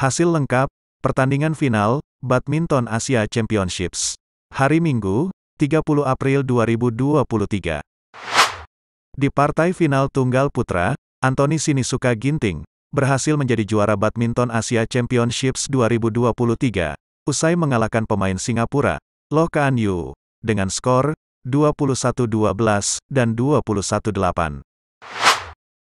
Hasil lengkap, pertandingan final, Badminton Asia Championships. Hari Minggu, 30 April 2023. Di partai final tunggal putra, Antoni Sinisuka Ginting, berhasil menjadi juara Badminton Asia Championships 2023, usai mengalahkan pemain Singapura, Loh Kaan Yu, dengan skor 21-12 dan 21-8.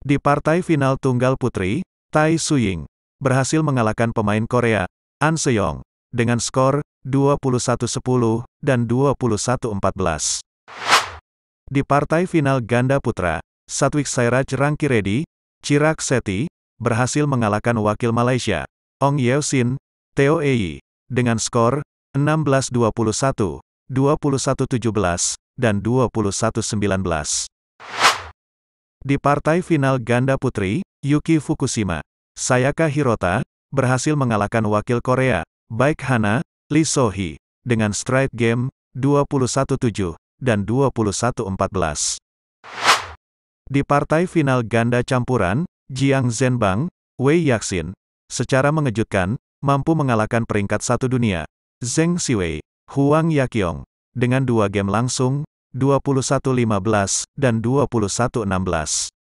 Di partai final tunggal putri, Tai Suying, berhasil mengalahkan pemain Korea, An Seong, dengan skor 21-10 dan 21-14. Di partai final ganda putra, Satwik Sairaj Reddy, Cirak Seti, berhasil mengalahkan wakil Malaysia, Ong Yeo Sin, Teo Ei, dengan skor 16-21, 21-17, dan 21-19. Di partai final ganda putri, Yuki Fukushima, Sayaka Hirota, berhasil mengalahkan wakil Korea, baik Hana, Lee So-hee, dengan straight game, 21-7, dan 21-14. Di partai final ganda campuran, Jiang Zhenbang, Wei Yaxin, secara mengejutkan, mampu mengalahkan peringkat satu dunia, Zheng Siwei, Huang Yaqiong, dengan dua game langsung, 21-15 dan 21-16.